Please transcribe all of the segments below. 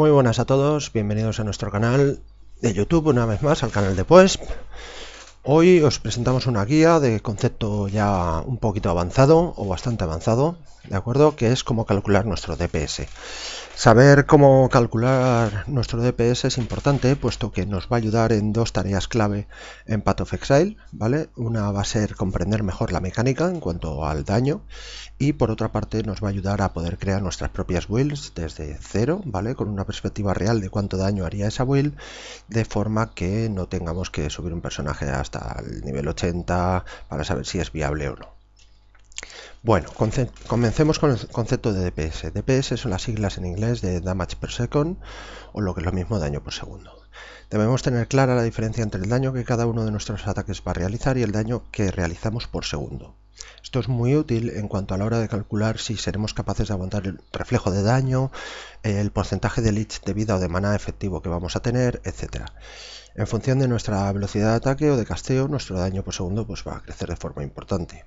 Muy buenas a todos, bienvenidos a nuestro canal de YouTube, una vez más al canal de Pues. Hoy os presentamos una guía de concepto ya un poquito avanzado o bastante avanzado, ¿de acuerdo? Que es cómo calcular nuestro DPS. Saber cómo calcular nuestro DPS es importante, puesto que nos va a ayudar en dos tareas clave en Path of Exile, ¿vale? Una va a ser comprender mejor la mecánica en cuanto al daño, y por otra parte nos va a ayudar a poder crear nuestras propias builds desde cero, ¿vale? Con una perspectiva real de cuánto daño haría esa build, de forma que no tengamos que subir un personaje hasta el nivel 80 para saber si es viable o no. Bueno, comencemos con el concepto de DPS. DPS son las siglas en inglés de Damage per Second o lo que es lo mismo daño por segundo. Debemos tener clara la diferencia entre el daño que cada uno de nuestros ataques va a realizar y el daño que realizamos por segundo. Esto es muy útil en cuanto a la hora de calcular si seremos capaces de aguantar el reflejo de daño, eh, el porcentaje de Leech de vida o de maná efectivo que vamos a tener, etc. En función de nuestra velocidad de ataque o de casteo, nuestro daño por segundo pues, va a crecer de forma importante.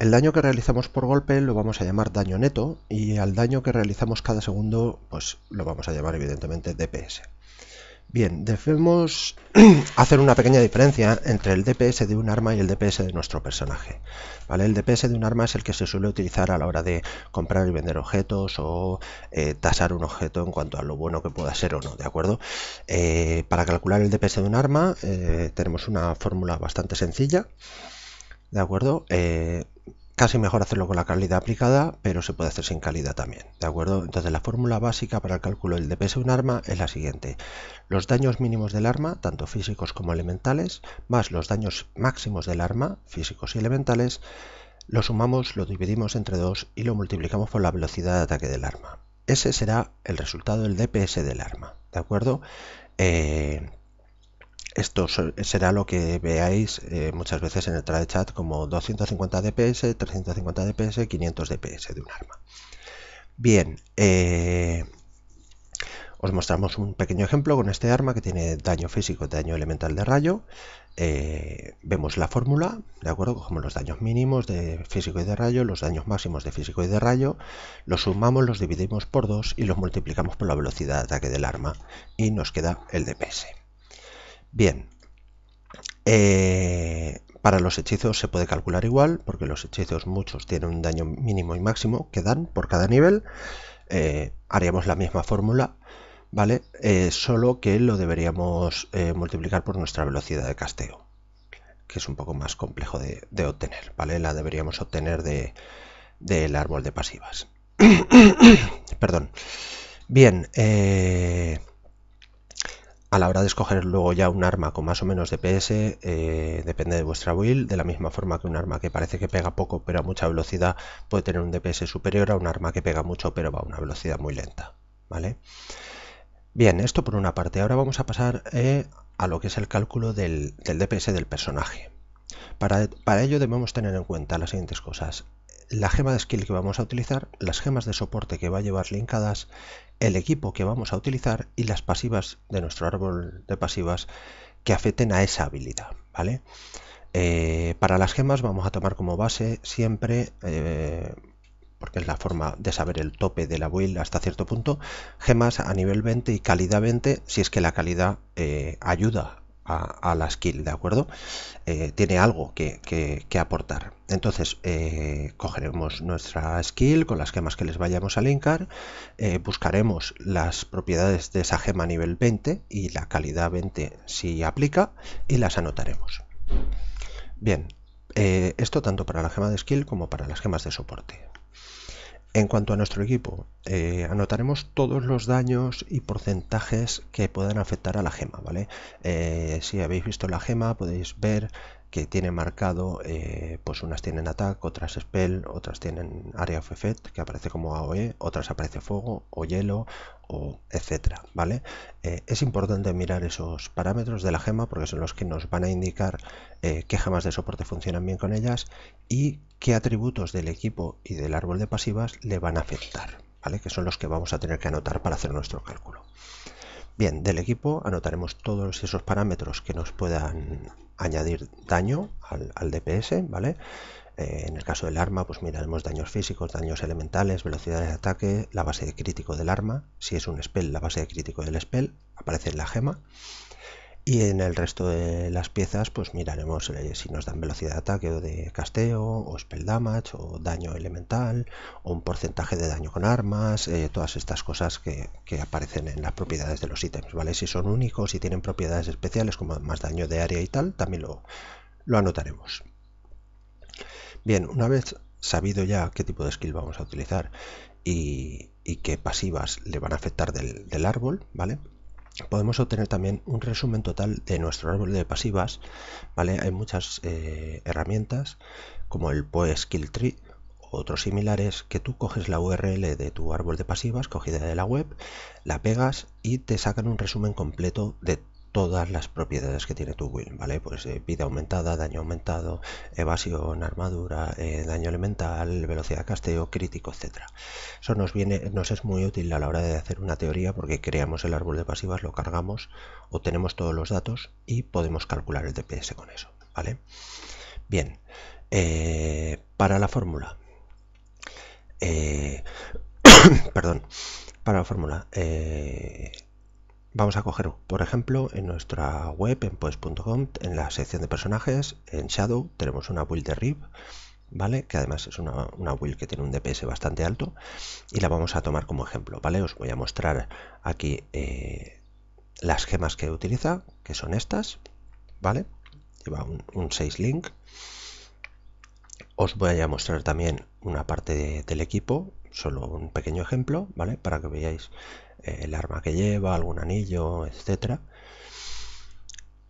El daño que realizamos por golpe lo vamos a llamar daño neto y al daño que realizamos cada segundo pues lo vamos a llamar evidentemente DPS. Bien, debemos hacer una pequeña diferencia entre el DPS de un arma y el DPS de nuestro personaje. ¿vale? El DPS de un arma es el que se suele utilizar a la hora de comprar y vender objetos o eh, tasar un objeto en cuanto a lo bueno que pueda ser o no, ¿de acuerdo? Eh, para calcular el DPS de un arma eh, tenemos una fórmula bastante sencilla, ¿de acuerdo? casi mejor hacerlo con la calidad aplicada, pero se puede hacer sin calidad también, ¿de acuerdo? Entonces la fórmula básica para el cálculo del DPS de un arma es la siguiente. Los daños mínimos del arma, tanto físicos como elementales, más los daños máximos del arma, físicos y elementales, lo sumamos, lo dividimos entre dos y lo multiplicamos por la velocidad de ataque del arma. Ese será el resultado del DPS del arma, ¿de acuerdo? Eh, esto será lo que veáis eh, muchas veces en el trade chat como 250 DPS, 350 DPS, 500 DPS de un arma. Bien, eh, os mostramos un pequeño ejemplo con este arma que tiene daño físico, daño elemental de rayo. Eh, vemos la fórmula, ¿de acuerdo? Cogemos los daños mínimos de físico y de rayo, los daños máximos de físico y de rayo, los sumamos, los dividimos por 2 y los multiplicamos por la velocidad de ataque del arma y nos queda el DPS. Bien. Eh, para los hechizos se puede calcular igual, porque los hechizos muchos tienen un daño mínimo y máximo que dan por cada nivel. Eh, haríamos la misma fórmula, ¿vale? Eh, solo que lo deberíamos multiplicar por nuestra velocidad de casteo, que es un poco más complejo de, obtener, ¿vale? La deberíamos obtener del árbol de pasivas. Perdón. Bien, eh, a la hora de escoger luego ya un arma con más o menos DPS, eh, depende de vuestra build, de la misma forma que un arma que parece que pega poco pero a mucha velocidad puede tener un DPS superior a un arma que pega mucho pero va a una velocidad muy lenta. ¿vale? Bien, esto por una parte. Ahora vamos a pasar eh, a lo que es el cálculo del, DPS del personaje. para ello debemos tener en cuenta las siguientes cosas la gema de skill que vamos a utilizar, las gemas de soporte que va a llevar linkadas, el equipo que vamos a utilizar y las pasivas de nuestro árbol de pasivas que afecten a esa habilidad, ¿vale? Eh, para las gemas vamos a tomar como base siempre, eh, porque es la forma de saber el tope de la build hasta cierto punto, gemas a nivel 20 y calidad 20 si es que la calidad eh, ayuda ayuda a, la skill, ¿de acuerdo? Eh, tiene algo que, aportar. Entonces, eh, cogeremos nuestra skill con las gemas que les vayamos a linkar, eh, buscaremos las propiedades de esa gema nivel 20 y la calidad 20 si aplica y las anotaremos. Bien, esto tanto para la gema de skill como para las gemas de soporte. En cuanto a nuestro equipo, eh, anotaremos todos los daños y porcentajes que puedan afectar a la gema, ¿vale? Eh, si habéis visto la gema podéis ver que tiene marcado, eh, pues unas tienen attack, otras spell, otras tienen area of effect, que aparece como AOE, otras aparece fuego o hielo, o etcétera, ¿vale? Eh, es importante mirar esos parámetros de la gema porque son los que nos van a indicar eh, qué gemas de soporte funcionan bien con ellas y qué atributos del equipo y del árbol de pasivas le van a afectar, ¿vale? Que son los que vamos a tener que anotar para hacer nuestro cálculo. Bien, del equipo anotaremos todos esos parámetros que nos puedan añadir daño al, DPS, ¿vale? Eh, en el caso del arma, pues miraremos daños físicos, daños elementales, velocidad de ataque, la base de crítico del arma, si es un spell, la base de crítico del spell, aparece en la gema. Y en el resto de las piezas, pues miraremos eh, si nos dan velocidad de ataque o de casteo, o spell damage, o daño elemental, o un porcentaje de daño con armas, eh, todas estas cosas que, aparecen en las propiedades de los ítems, ¿vale? Si son únicos, y tienen propiedades especiales como más daño de área y tal, también lo, anotaremos. Bien, una vez sabido ya qué tipo de skill vamos a utilizar y, qué pasivas le van a afectar del árbol, ¿vale? podemos obtener también un resumen total de nuestro árbol de pasivas. ¿vale? Hay muchas eh, herramientas como el Poe Skill Tree otros similares que tú coges la URL de tu árbol de pasivas cogida de la web, la pegas y te sacan un resumen completo de todas las propiedades que tiene tu build, ¿vale? Pues eh, vida aumentada, daño aumentado, evasión, armadura, eh, daño elemental, velocidad de casteo, crítico, etcétera. Eso nos viene, nos es muy útil a la hora de hacer una teoría porque creamos el árbol de pasivas, lo cargamos, obtenemos todos los datos y podemos calcular el DPS con eso, ¿vale? Bien, eh, para la fórmula. perdón, para la fórmula Vamos a coger, por ejemplo, en nuestra web, en pues.com, en la sección de personajes, en Shadow, tenemos una build de RIP, ¿vale? Que además es una, build que tiene un DPS bastante alto y la vamos a tomar como ejemplo, ¿vale? Os voy a mostrar aquí eh, las gemas que utiliza, que son estas, ¿vale? Lleva un, 6 link. Os voy a mostrar también una parte del equipo, solo un pequeño ejemplo, ¿vale? Para que veáis eh, el arma que lleva, algún anillo, etc.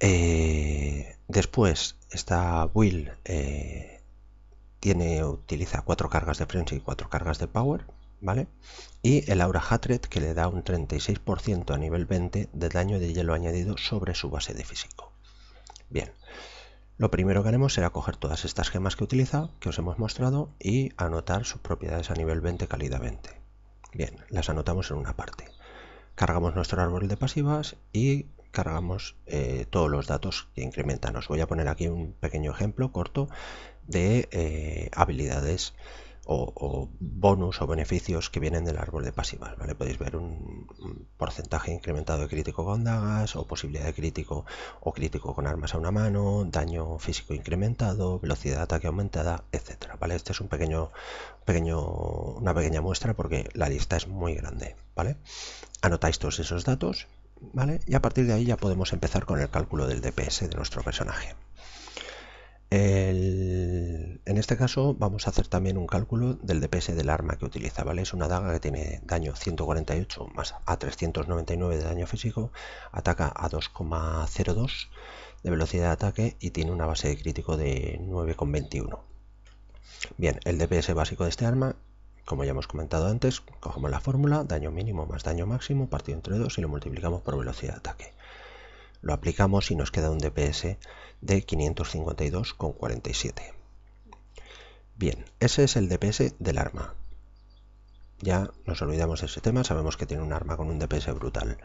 Eh, después, esta Will eh, tiene, utiliza cuatro cargas de Frenzy y cuatro cargas de Power, ¿vale? Y el Aura Hatred que le da un 36% a nivel 20 de daño de hielo añadido sobre su base de físico. Bien, lo primero que haremos será coger todas estas gemas que utiliza, que os hemos mostrado, y anotar sus propiedades a nivel 20, calidad Bien, las anotamos en una parte cargamos nuestro árbol de pasivas y cargamos eh, todos los datos que incrementan. Os voy a poner aquí un pequeño ejemplo corto de eh, habilidades o, bonus o beneficios que vienen del árbol de pasivas. Podéis ver un, porcentaje incrementado de crítico con dagas o posibilidad de crítico o crítico con armas a una mano, daño físico incrementado, velocidad de ataque aumentada, etc. ¿vale? Este es un pequeño, pequeño, una pequeña muestra porque la lista es muy grande. Anotáis todos esos datos, ¿vale? Y a partir de ahí ya podemos empezar con el cálculo del DPS de nuestro personaje. en este caso vamos a hacer también un cálculo del DPS del arma que utiliza, ¿vale? Es una daga que tiene daño 148 más a 399 de daño físico, ataca a 2,02 de velocidad de ataque y tiene una base de crítico de 9,21. Bien, el DPS básico de este arma como ya hemos comentado antes, cogemos la fórmula daño mínimo más daño máximo partido entre 2 y lo multiplicamos por velocidad de ataque. Lo aplicamos y nos queda un DPS de 552,47. Bien, ese es el DPS del arma. Ya nos olvidamos de ese tema, sabemos que tiene un arma con un DPS brutal.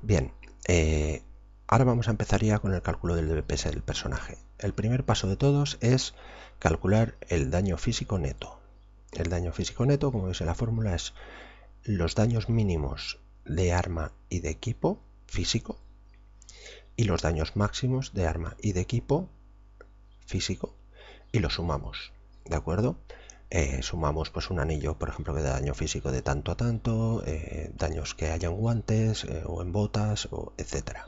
Bien, eh, ahora vamos a empezar ya con el cálculo del DPS del personaje. El primer paso de todos es calcular el daño físico neto. El daño físico neto, como dice la fórmula, es los daños mínimos de arma y de equipo físico y los daños máximos de arma y de equipo físico y lo sumamos, ¿de acuerdo? Eh, sumamos pues un anillo, por ejemplo, que da daño físico de tanto a tanto, eh, daños que haya en guantes eh, o en botas, o etcétera.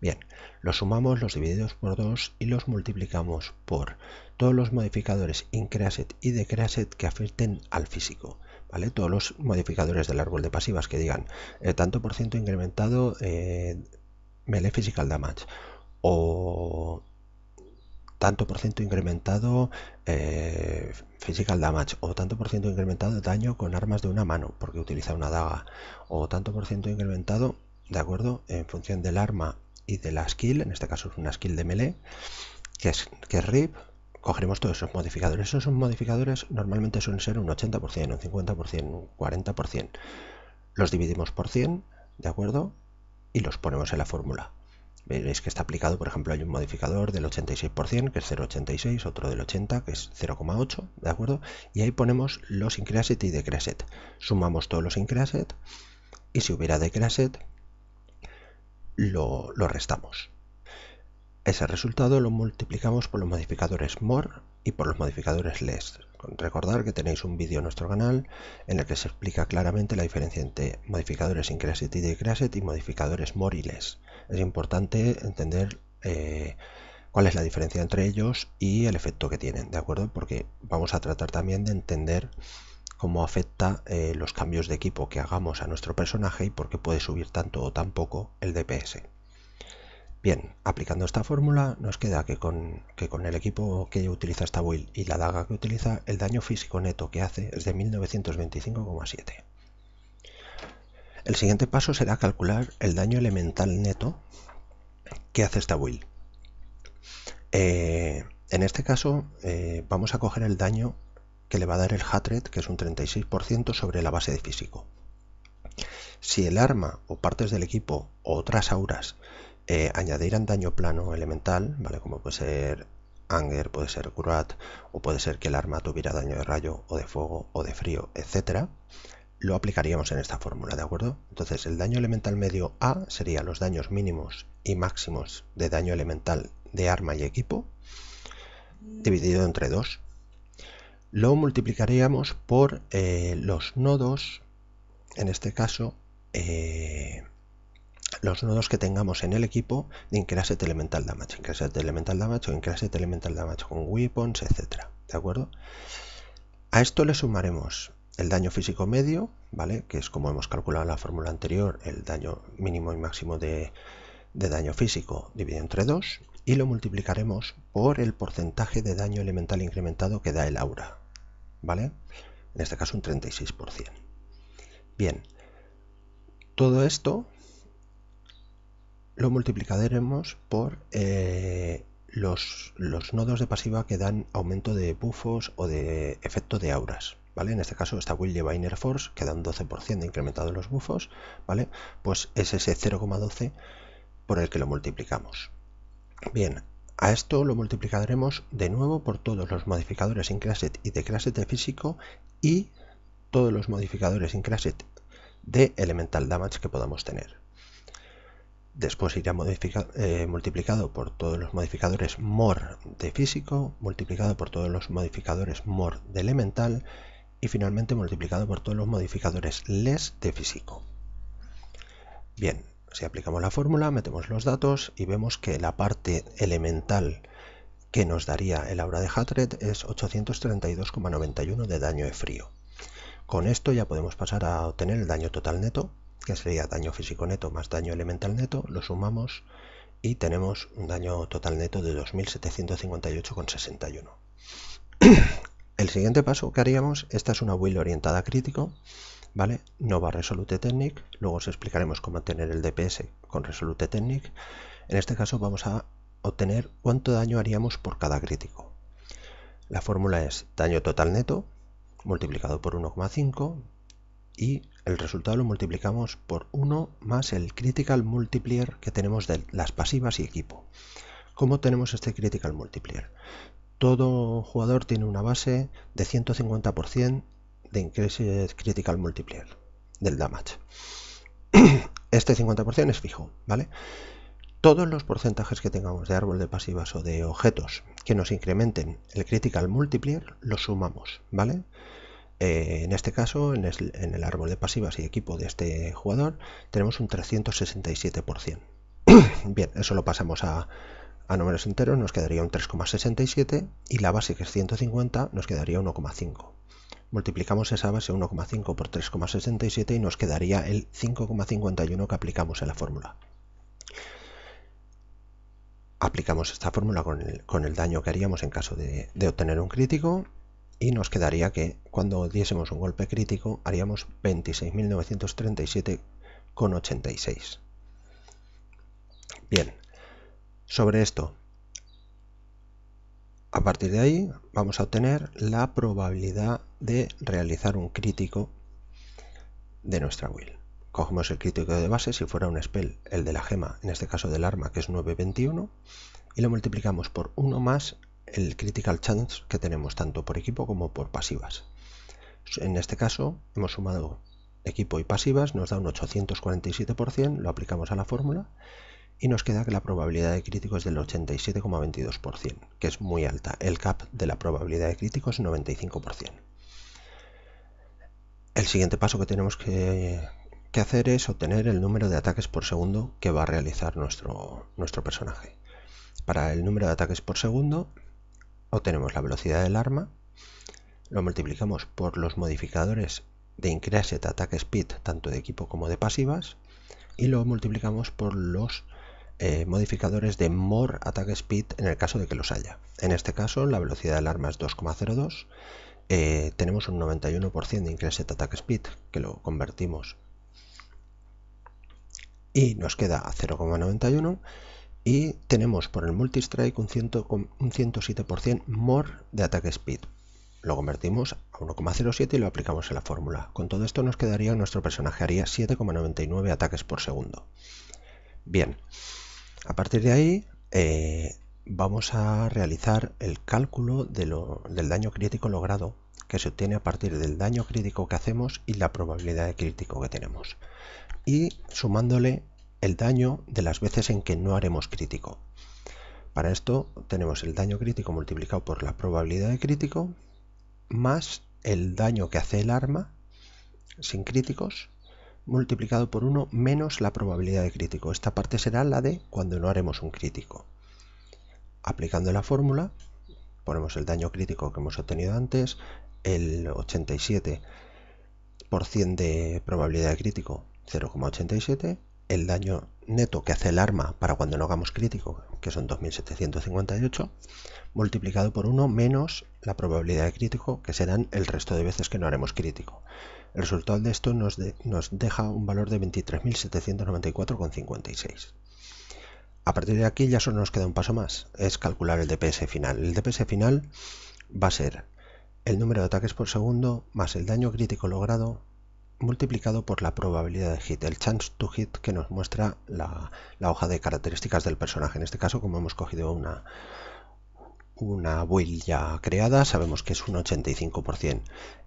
Bien, los sumamos, los dividimos por 2 y los multiplicamos por todos los modificadores increaset y Creaset que afecten al físico. ¿Vale? Todos los modificadores del árbol de pasivas que digan tanto por ciento incrementado eh, melee physical damage o tanto por ciento incrementado eh, physical damage o tanto por ciento incrementado daño con armas de una mano porque utiliza una daga o tanto por ciento incrementado de acuerdo en función del arma y de la skill, en este caso es una skill de melee, que es, que RIP, cogeremos todos esos modificadores. Esos modificadores normalmente suelen ser un 80%, un 50%, un 40%. Los dividimos por 100, ¿de acuerdo? Y los ponemos en la fórmula. Veréis que está aplicado, por ejemplo, hay un modificador del 86%, que es 0,86, otro del 80, que es 0,8, ¿de acuerdo? Y ahí ponemos los increaset y decreaset. Sumamos todos los increaset, y si hubiera decreaset, lo, restamos. Ese resultado lo multiplicamos por los modificadores more y por los modificadores less. Recordar que tenéis un vídeo en nuestro canal en el que se explica claramente la diferencia entre modificadores increaset y decreaset y modificadores more y less. Es importante entender eh, cuál es la diferencia entre ellos y el efecto que tienen, ¿de acuerdo? Porque vamos a tratar también de entender cómo afecta eh, los cambios de equipo que hagamos a nuestro personaje y por qué puede subir tanto o tan poco el DPS. Bien, aplicando esta fórmula nos queda que con, con el equipo que utiliza esta build y la daga que utiliza, el daño físico neto que hace es de 1925,7. El siguiente paso será calcular el daño elemental neto que hace esta build. Eh, en este caso eh, vamos a coger el daño que le va a dar el hatred que es un 36% sobre la base de físico. Si el arma o partes del equipo o otras auras eh, añadieran daño plano elemental, ¿vale? como puede ser Anger, puede ser curat o puede ser que el arma tuviera daño de rayo o de fuego o de frío, etcétera, lo aplicaríamos en esta fórmula, ¿de acuerdo? Entonces el daño elemental medio A sería los daños mínimos y máximos de daño elemental de arma y equipo dividido entre 2, lo multiplicaríamos por eh, los nodos, en este caso, eh, los nodos que tengamos en el equipo de clase Elemental Damage, Increased Elemental Damage o Increased Elemental Damage con weapons, etcétera, ¿de acuerdo? A esto le sumaremos el daño físico medio, ¿vale? Que es como hemos calculado en la fórmula anterior, el daño mínimo y máximo de, de daño físico dividido entre 2 y lo multiplicaremos por el porcentaje de daño elemental incrementado que da el aura, ¿vale? En este caso un 36%. Bien, todo esto lo multiplicaremos por eh, los, los, nodos de pasiva que dan aumento de bufos o de efecto de auras. ¿Vale? En este caso está Will Diviner Force, que da un 12% de incrementado en los bufos, ¿vale? Pues es ese 0,12 por el que lo multiplicamos. Bien, a esto lo multiplicaremos de nuevo por todos los modificadores in Classet y de clase de físico y todos los modificadores en Classet de Elemental Damage que podamos tener. Después irá eh, multiplicado por todos los modificadores more de físico, multiplicado por todos los modificadores MOR de elemental y finalmente multiplicado por todos los modificadores LESS de físico. Bien, si aplicamos la fórmula, metemos los datos y vemos que la parte elemental que nos daría el aura de Hatred es 832,91 de daño de frío. Con esto ya podemos pasar a obtener el daño total neto, que sería daño físico neto más daño elemental neto, lo sumamos y tenemos un daño total neto de 2758,61. El siguiente paso que haríamos, esta es una build orientada a crítico, no va Resolute Technic, luego os explicaremos cómo obtener el DPS con Resolute Technic. En este caso vamos a obtener cuánto daño haríamos por cada crítico. La fórmula es daño total neto multiplicado por 1,5 y el resultado lo multiplicamos por 1 más el critical multiplier que tenemos de las pasivas y equipo. ¿Cómo tenemos este critical multiplier? Todo jugador tiene una base de 150% de Increased Critical Multiplier del damage. Este 50% es fijo, ¿vale? Todos los porcentajes que tengamos de árbol de pasivas o de objetos que nos incrementen el critical multiplier los sumamos, ¿vale? Eh, en este caso, en el, árbol de pasivas y equipo de este jugador, tenemos un 367%. Bien, eso lo pasamos a números enteros nos quedaría un 3,67 y la base que es 150 nos quedaría 1,5 multiplicamos esa base 1,5 por 3,67 y nos quedaría el 5,51 que aplicamos en la fórmula. Aplicamos esta fórmula con el, daño que haríamos en caso de, de obtener un crítico y nos quedaría que cuando diésemos un golpe crítico haríamos 26.937,86. Bien, sobre esto a partir de ahí vamos a obtener la probabilidad de realizar un crítico de nuestra will Cogemos el crítico de base si fuera un spell, el de la gema, en este caso del arma que es 921, y lo multiplicamos por 1 más el critical chance que tenemos tanto por equipo como por pasivas. En este caso hemos sumado equipo y pasivas, nos da un 847%, lo aplicamos a la fórmula y nos queda que la probabilidad de crítico es del 87,22%, que es muy alta. El cap de la probabilidad de crítico es 95%. El siguiente paso que tenemos que, hacer es obtener el número de ataques por segundo que va a realizar nuestro, nuestro personaje. Para el número de ataques por segundo obtenemos la velocidad del arma, lo multiplicamos por los modificadores de Increased Attack Speed tanto de equipo como de pasivas y lo multiplicamos por los eh, modificadores de More Attack Speed en el caso de que los haya. En este caso, la velocidad del arma es 2,02. Eh, tenemos un 91% de Increased Attack Speed, que lo convertimos y nos queda a 0,91 y tenemos por el multi un, un 107% more de attack speed. Lo convertimos a 1,07 y lo aplicamos en la fórmula. Con todo esto nos quedaría nuestro personaje haría 7,99 ataques por segundo. Bien. A partir de ahí eh, vamos a realizar el cálculo del daño crítico logrado que se obtiene a partir del daño crítico que hacemos y la probabilidad de crítico que tenemos. Y sumándole el daño de las veces en que no haremos crítico. Para esto tenemos el daño crítico multiplicado por la probabilidad de crítico más el daño que hace el arma sin críticos multiplicado por 1 menos la probabilidad de crítico. Esta parte será la de cuando no haremos un crítico. Aplicando la fórmula, ponemos el daño crítico que hemos obtenido antes, el 87% de probabilidad de crítico, 0,87, el daño neto que hace el arma para cuando no hagamos crítico, que son 2758, multiplicado por 1 menos la probabilidad de crítico que serán el resto de veces que no haremos crítico. El resultado de esto nos, nos deja un valor de 23.794,56. A partir de aquí ya solo nos queda un paso más, es calcular el DPS final. El DPS final va a ser el número de ataques por segundo más el daño crítico logrado multiplicado por la probabilidad de hit, el chance to hit que nos muestra la hoja de características del personaje. En este caso, como hemos cogido una, una build ya creada, sabemos que es un 85%.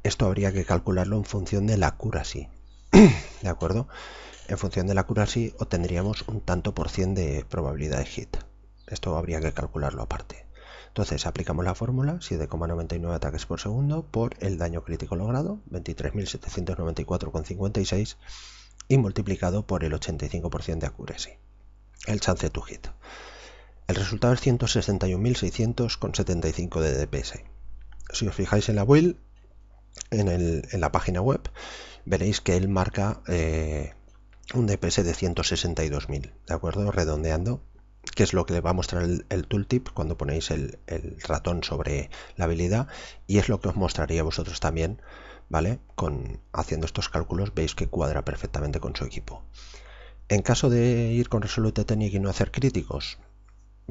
Esto habría que calcularlo en función de la accuracy, ¿de acuerdo? En función de la accuracy obtendríamos un tanto por cien de probabilidad de hit. Esto habría que calcularlo aparte. Entonces aplicamos la fórmula 7,99 ataques por segundo por el daño crítico logrado, 23.794,56 y multiplicado por el 85% de accuracy, el chance to hit. El resultado es 161.600 con 75 de DPS. Si os fijáis en la build, en, la página web, veréis que él marca eh, un DPS de 162.000, ¿de acuerdo? Redondeando, que es lo que le va a mostrar el, tooltip cuando ponéis el, ratón sobre la habilidad y es lo que os mostraría vosotros también, ¿vale? Con, haciendo estos cálculos veis que cuadra perfectamente con su equipo. En caso de ir con Resolute Technique y no hacer críticos,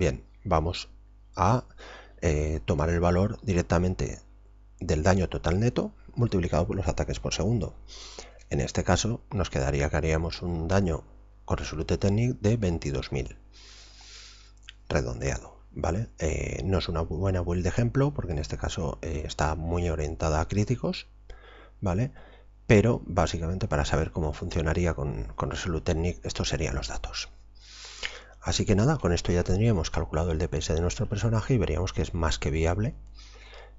Bien, vamos a eh, tomar el valor directamente del daño total neto multiplicado por los ataques por segundo. En este caso nos quedaría que haríamos un daño con Resolute Technique de 22.000 redondeado. ¿vale? Eh, no es una buena build de ejemplo porque en este caso eh, está muy orientada a críticos, ¿vale? pero básicamente para saber cómo funcionaría con, con Resolute Technique estos serían los datos. Así que nada, con esto ya tendríamos calculado el DPS de nuestro personaje y veríamos que es más que viable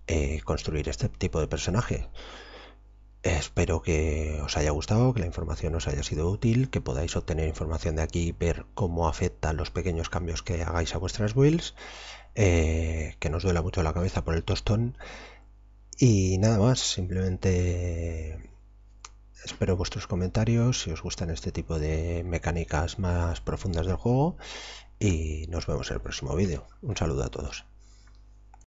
eh, construir este tipo de personaje. Espero que os haya gustado, que la información os haya sido útil, que podáis obtener información de aquí, y ver cómo afecta los pequeños cambios que hagáis a vuestras builds, eh, que nos duela mucho la cabeza por el tostón. Y nada más, simplemente espero vuestros comentarios si os gustan este tipo de mecánicas más profundas del juego y nos vemos en el próximo vídeo. Un saludo a todos.